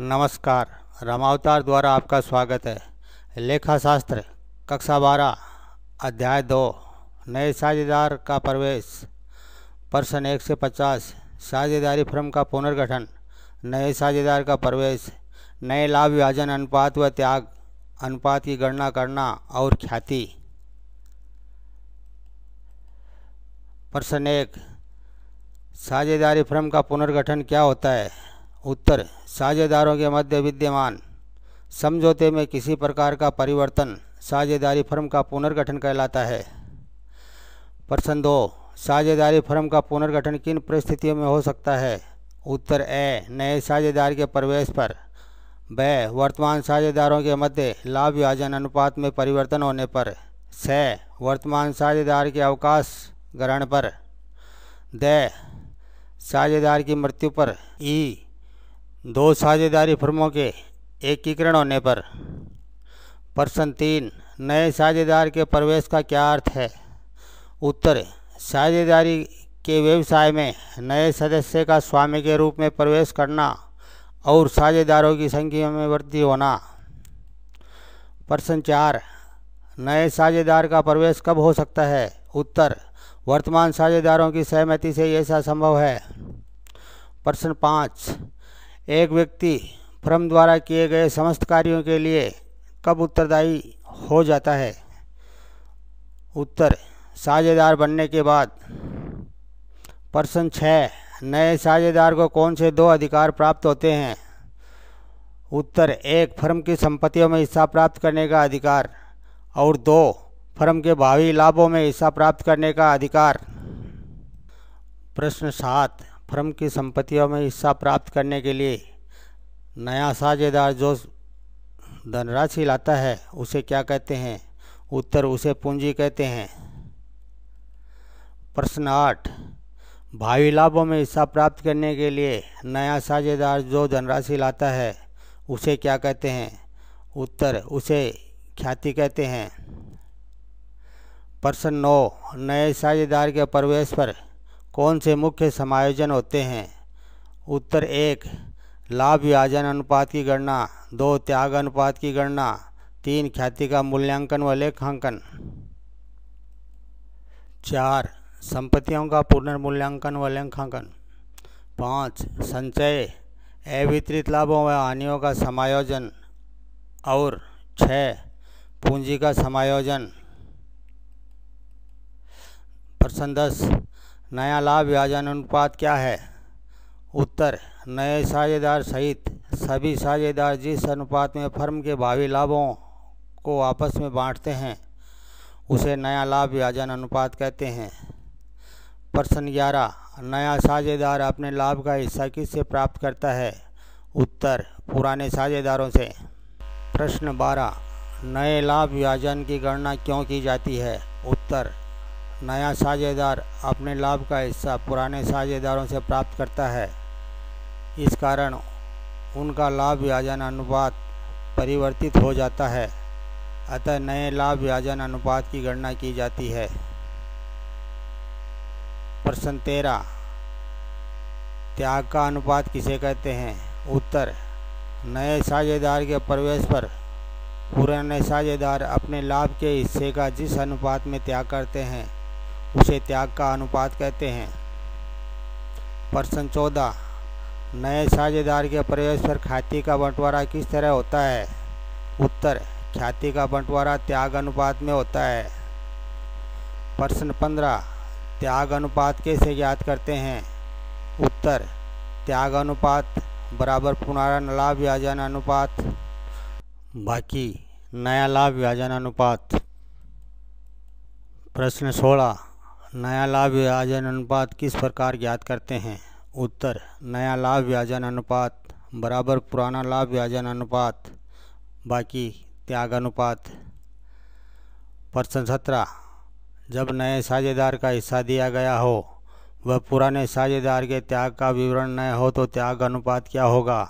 नमस्कार रामावतार द्वारा आपका स्वागत है लेखा शास्त्र कक्षा बारह अध्याय दो नए साझेदार का प्रवेश प्रश्न एक से पचास साझेदारी फर्म का पुनर्गठन नए साझेदार का प्रवेश नए लाभ विभाजन अनुपात व त्याग अनुपात की गणना करना और ख्याति प्रश्न एक साझेदारी फर्म का पुनर्गठन क्या होता है उत्तर साझेदारों के मध्य विद्यमान समझौते में किसी प्रकार का परिवर्तन साझेदारी फर्म का पुनर्गठन कहलाता है प्रश्न दो साझेदारी फर्म का पुनर्गठन किन परिस्थितियों में हो सकता है उत्तर ए नए साझेदार के प्रवेश पर ब वर्तमान साझेदारों के मध्य लाभ विभाजन अनुपात में परिवर्तन होने पर स वर्तमान साझेदार के अवकाश ग्रहण पर द साझेदार की मृत्यु पर ई दो साझेदारी फर्मों के एकीकरण होने पर प्रश्न तीन नए साझेदार के प्रवेश का क्या अर्थ है उत्तर साझेदारी के व्यवसाय में नए सदस्य का स्वामी के रूप में प्रवेश करना और साझेदारों की संख्या में वृद्धि होना प्रश्न चार नए साझेदार का प्रवेश कब हो सकता है उत्तर वर्तमान साझेदारों की सहमति से ऐसा संभव है प्रश्न पाँच एक व्यक्ति फर्म द्वारा किए गए समस्त कार्यों के लिए कब उत्तरदायी हो जाता है उत्तर साझेदार बनने के बाद प्रश्न छः नए साझेदार को कौन से दो अधिकार प्राप्त होते हैं उत्तर एक फर्म की संपत्तियों में हिस्सा प्राप्त करने का अधिकार और दो फर्म के भावी लाभों में हिस्सा प्राप्त करने का अधिकार प्रश्न सात फर्म की संपत्तियों में हिस्सा प्राप्त करने के लिए नया साझेदार जो धनराशि लाता है उसे क्या कहते हैं उत्तर उसे पूंजी कहते हैं प्रश्न आठ भावी लाभों में हिस्सा प्राप्त करने के लिए नया साझेदार जो धनराशि लाता है उसे क्या कहते हैं उत्तर उसे ख्याति कहते हैं प्रश्न नौ नए साझेदार के प्रवेश पर कौन से मुख्य समायोजन होते हैं उत्तर एक लाभ विभाजन अनुपात की गणना दो त्याग अनुपात की गणना तीन ख्याति का मूल्यांकन व लेखांकन चार संपत्तियों का पुनर्मूल्यांकन व लेखांकन पाँच संचय अवितरित लाभों व हानियों का समायोजन और छः पूंजी का समायोजन प्रश्न दस नया लाभ विभाजन अनुपात क्या है उत्तर नए साझेदार सहित सभी साझेदार जिस अनुपात में फर्म के भावी लाभों को आपस में बांटते हैं उसे नया लाभ विभाजन अनुपात कहते हैं प्रश्न ग्यारह नया साझेदार अपने लाभ का हिस्सा किससे प्राप्त करता है उत्तर पुराने साझेदारों से प्रश्न बारह नए लाभ विभाजन की गणना क्यों की जाती है उत्तर नया साझेदार अपने लाभ का हिस्सा पुराने साझेदारों से प्राप्त करता है इस कारण उनका लाभ व्याजन अनुपात परिवर्तित हो जाता है अतः नए लाभ व्याजन अनुपात की गणना की जाती है प्रश्न तेरह त्याग का अनुपात किसे कहते हैं उत्तर नए साझेदार के प्रवेश पर पुराने साझेदार अपने लाभ के हिस्से का जिस अनुपात में त्याग करते हैं उसे त्याग का अनुपात कहते हैं प्रश्न चौदह नए साझेदार के प्रवेश पर ख्याति का बंटवारा किस तरह होता है उत्तर ख्याति का बंटवारा त्याग अनुपात में होता है प्रश्न पंद्रह त्याग अनुपात कैसे ज्ञात करते हैं उत्तर त्याग अनुपात बराबर पुनरान लाभ विभाजन अनुपात बाकी नया लाभ विभाजन अनुपात प्रश्न सोलह नया लाभ व्याजन अनुपात किस प्रकार ज्ञात करते हैं उत्तर नया लाभ व्याजन अनुपात बराबर पुराना लाभ व्याजन अनुपात बाकी त्याग अनुपात प्रश्न सत्रह जब नए साझेदार का हिस्सा दिया गया हो वह पुराने साझेदार के त्याग का विवरण न हो तो त्याग अनुपात क्या होगा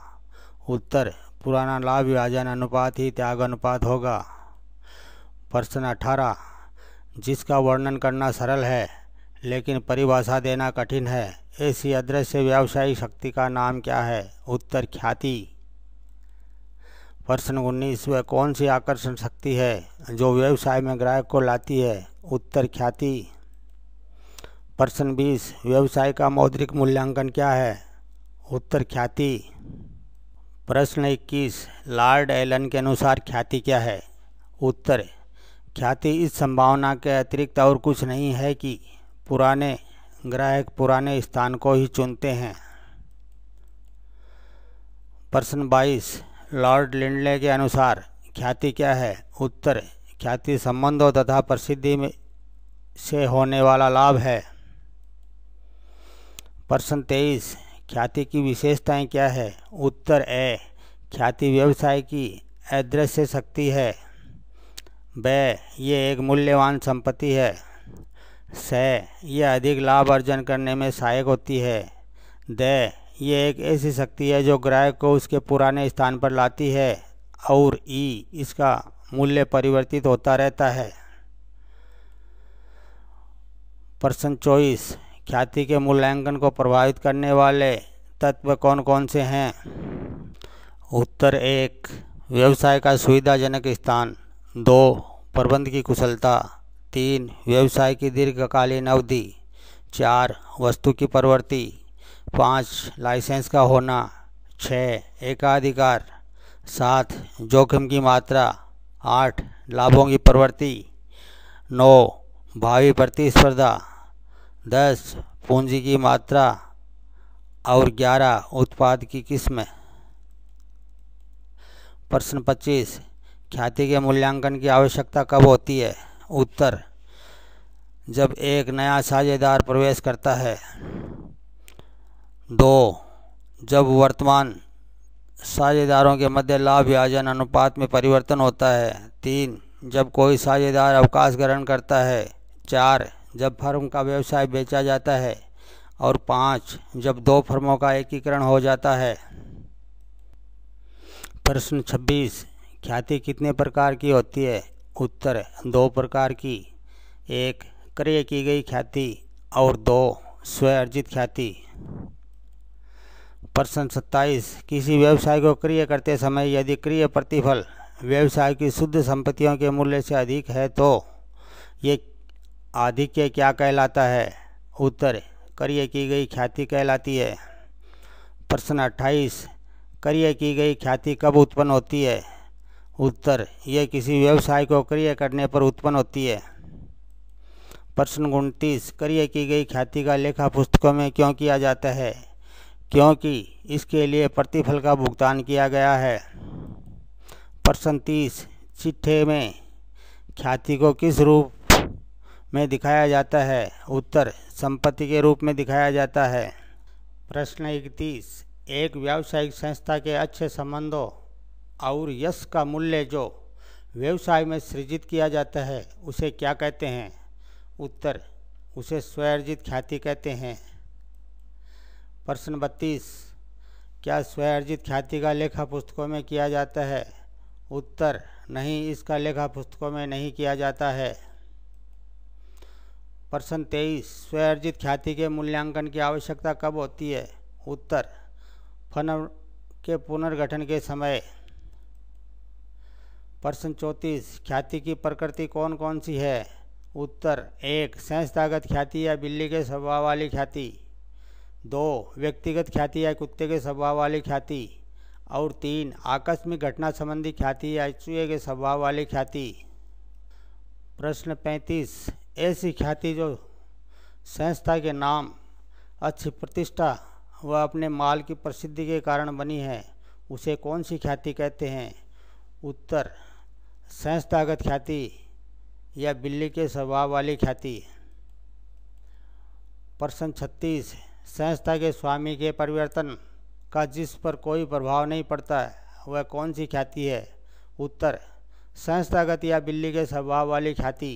उत्तर पुराना लाभ विभाजन अनुपात ही त्याग अनुपात होगा प्रश्न अठारह जिसका वर्णन करना सरल है लेकिन परिभाषा देना कठिन है ऐसी अदृश्य व्यावसायिक शक्ति का नाम क्या है उत्तर ख्याति प्रश्न उन्नीस वह कौन सी आकर्षण शक्ति है जो व्यवसाय में ग्राहक को लाती है उत्तर ख्याति प्रश्न बीस व्यवसाय का मौद्रिक मूल्यांकन क्या है उत्तर ख्याति प्रश्न इक्कीस लॉर्ड एलन के अनुसार ख्याति क्या है उत्तर ख्याति इस संभावना के अतिरिक्त और कुछ नहीं है कि पुराने ग्राहक पुराने स्थान को ही चुनते हैं प्रश्न बाईस लॉर्ड लिंडले के अनुसार ख्याति क्या है उत्तर ख्याति संबंधों तथा प्रसिद्धि में से होने वाला लाभ है प्रश्न तेईस ख्याति की विशेषताएं क्या है उत्तर ए ख्याति व्यवसाय की अदृश्य शक्ति है ब ये एक मूल्यवान संपत्ति है स ये अधिक लाभ अर्जन करने में सहायक होती है द ये एक ऐसी शक्ति है जो ग्राहक को उसके पुराने स्थान पर लाती है और ई इसका मूल्य परिवर्तित होता रहता है प्रश्न चौबीस ख्याति के मूल्यांकन को प्रभावित करने वाले तत्व कौन कौन से हैं उत्तर एक व्यवसाय का सुविधाजनक स्थान दो प्रबंध की कुशलता तीन व्यवसाय की दीर्घकालीन अवधि चार वस्तु की प्रवृत्ति पाँच लाइसेंस का होना छः एकाधिकार सात जोखिम की मात्रा आठ लाभों की प्रवृत्ति नौ भावी प्रतिस्पर्धा दस पूंजी की मात्रा और ग्यारह उत्पाद की किस्म प्रश्न पच्चीस ख्याति के मूल्यांकन की आवश्यकता कब होती है उत्तर जब एक नया साझेदार प्रवेश करता है दो जब वर्तमान साझेदारों के मध्य लाभ याजन अनुपात में परिवर्तन होता है तीन जब कोई साझेदार अवकाश ग्रहण करता है चार जब फर्म का व्यवसाय बेचा जाता है और पाँच जब दो फर्मों का एकीकरण हो जाता है प्रश्न छब्बीस ख्याति कितने प्रकार की होती है उत्तर दो प्रकार की एक क्रय की गई ख्याति और दो स्वयर्जित अर्जित ख्याति प्रश्न सत्ताईस किसी व्यवसाय को क्रिय करते समय यदि क्रिय प्रतिफल व्यवसाय की शुद्ध संपत्तियों के मूल्य से अधिक है तो ये आधिक्य क्या कहलाता है उत्तर क्रिय की गई ख्याति कहलाती है प्रश्न अट्ठाईस क्रिय की गई ख्याति कब उत्पन्न होती है उत्तर यह किसी व्यवसाय को क्रिय करने पर उत्पन्न होती है प्रश्न उनतीस क्रिय की गई ख्याति का लेखा पुस्तकों में क्यों किया जाता है क्योंकि इसके लिए प्रतिफल का भुगतान किया गया है प्रश्न तीस चिट्ठे में ख्याति को किस रूप में दिखाया जाता है उत्तर संपत्ति के रूप में दिखाया जाता है प्रश्न इकतीस एक व्यावसायिक संस्था के अच्छे संबंधों और यश का मूल्य जो व्यवसाय में सृजित किया जाता है उसे क्या कहते हैं उत्तर उसे स्वयर्जित ख्याति कहते हैं प्रश्न बत्तीस क्या स्वयर्जित ख्याति का लेखा पुस्तकों में किया जाता है उत्तर नहीं इसका लेखा पुस्तकों में नहीं किया जाता है प्रश्न तेईस स्वयर्जित ख्याति के मूल्यांकन की आवश्यकता कब होती है उत्तर फन के पुनर्गठन के समय प्रश्न चौंतीस ख्याति की प्रकृति कौन कौन सी है उत्तर एक संस्थागत ख्याति या बिल्ली के स्वभाव वाली ख्याति दो व्यक्तिगत ख्याति या कुत्ते के स्वभाव वाली ख्याति और तीन आकस्मिक घटना संबंधी ख्याति या चूहे के स्वभाव वाली ख्याति प्रश्न पैंतीस ऐसी ख्याति जो संस्था के नाम अच्छी प्रतिष्ठा व अपने माल की प्रसिद्धि के कारण बनी है उसे कौन सी ख्याति कहते हैं उत्तर संस्थागत ख्याति या बिल्ली के स्वभाव वाली ख्याति प्रश्न छत्तीस संस्था के स्वामी के परिवर्तन का जिस पर कोई प्रभाव नहीं पड़ता वह कौन सी ख्याति है उत्तर संस्थागत या बिल्ली के स्वभाव वाली ख्याति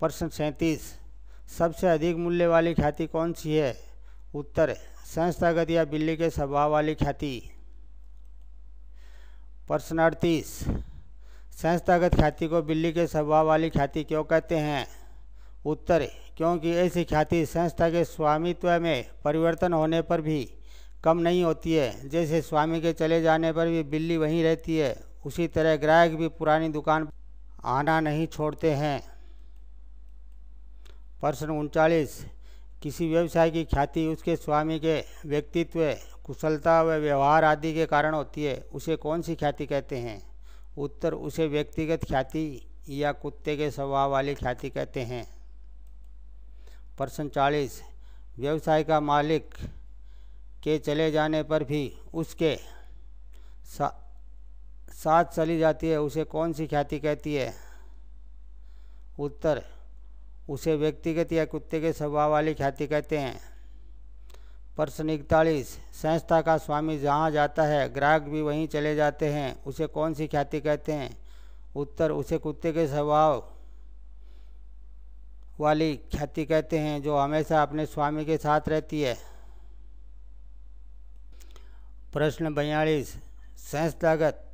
प्रश्न सैंतीस सबसे अधिक मूल्य वाली ख्याति कौन सी है उत्तर संस्थागत या बिल्ली के स्वभाव वाली ख्याति प्रश्न अड़तीस संस्थागत ख्याति को बिल्ली के स्वभाव वाली ख्याति क्यों कहते हैं उत्तर क्योंकि ऐसी ख्याति संस्था के स्वामित्व में परिवर्तन होने पर भी कम नहीं होती है जैसे स्वामी के चले जाने पर भी बिल्ली वहीं रहती है उसी तरह ग्राहक भी पुरानी दुकान आना नहीं छोड़ते हैं प्रश्न उनचालीस किसी व्यवसाय की ख्याति उसके स्वामी के व्यक्तित्व कुशलता व व्यवहार आदि के कारण होती है उसे कौन सी ख्याति कहते हैं उत्तर उसे व्यक्तिगत ख्याति या कुत्ते के स्वभाव वाली ख्याति कहते हैं प्रश्न चालीस व्यवसाय का मालिक के चले जाने पर भी उसके सा, साथ चली जाती है उसे कौन सी ख्याति कहती है उत्तर उसे व्यक्तिगत या कुत्ते के स्वभाव वाली ख्याति कहते हैं प्रश्न इकतालीस संस्था का स्वामी जहाँ जाता है ग्राहक भी वहीं चले जाते हैं उसे कौन सी ख्याति कहते हैं उत्तर उसे कुत्ते के स्वभाव वाली ख्याति कहते हैं जो हमेशा अपने स्वामी के साथ रहती है प्रश्न बयालीस संस्थागत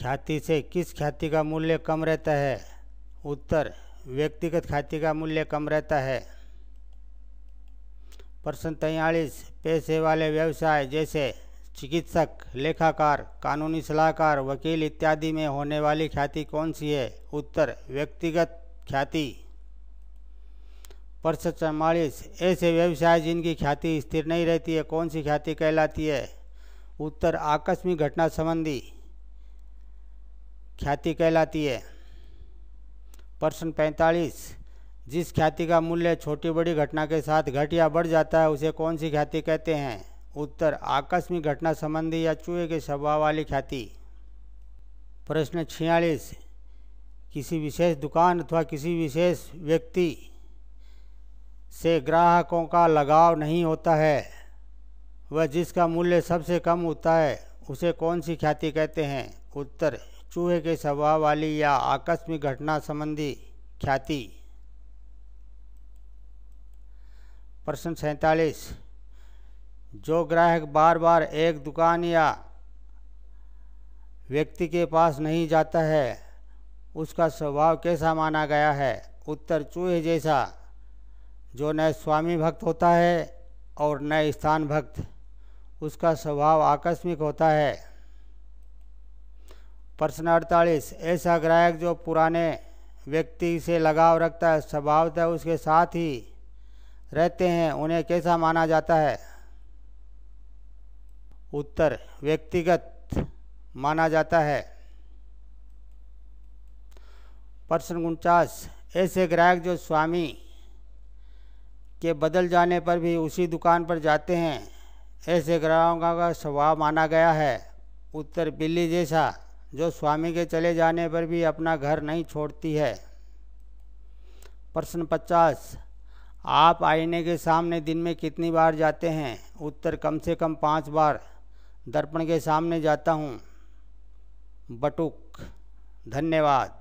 ख्याति से किस ख्याति का मूल्य कम रहता है उत्तर व्यक्तिगत ख्याति का मूल्य कम रहता है प्रश्न तैयारीस पैसे वाले व्यवसाय जैसे चिकित्सक लेखाकार कानूनी सलाहकार वकील इत्यादि में होने वाली ख्याति कौन सी है उत्तर व्यक्तिगत ख्याति प्रश्न चौवालीस ऐसे व्यवसाय जिनकी ख्याति स्थिर नहीं रहती है कौन सी ख्याति कहलाती है उत्तर आकस्मिक घटना संबंधी ख्याति कहलाती है प्रश्न पैंतालीस जिस ख्याति का मूल्य छोटी बड़ी घटना के साथ घट या बढ़ जाता है उसे कौन सी ख्याति कहते हैं उत्तर आकस्मिक घटना संबंधी या चूहे के स्वभाव वाली ख्याति प्रश्न छियालीस किसी विशेष दुकान अथवा किसी विशेष व्यक्ति से ग्राहकों का लगाव नहीं होता है वह जिसका मूल्य सबसे कम होता है उसे कौन सी ख्याति कहते हैं उत्तर चूहे के स्वभाव वाली या आकस्मिक घटना संबंधी ख्याति प्रश्न सैंतालीस जो ग्राहक बार बार एक दुकान या व्यक्ति के पास नहीं जाता है उसका स्वभाव कैसा माना गया है उत्तर चूहे जैसा जो न स्वामी भक्त होता है और न स्थान भक्त उसका स्वभाव आकस्मिक होता है प्रश्न अड़तालीस ऐसा ग्राहक जो पुराने व्यक्ति से लगाव रखता है स्वभावतः उसके साथ ही रहते हैं उन्हें कैसा माना जाता है उत्तर व्यक्तिगत माना जाता है प्रश्न उनचास ऐसे ग्राहक जो स्वामी के बदल जाने पर भी उसी दुकान पर जाते हैं ऐसे ग्राहकों का स्वभाव माना गया है उत्तर बिल्ली जैसा जो स्वामी के चले जाने पर भी अपना घर नहीं छोड़ती है प्रश्न पचास आप आईने के सामने दिन में कितनी बार जाते हैं उत्तर कम से कम पाँच बार दर्पण के सामने जाता हूँ बटुक धन्यवाद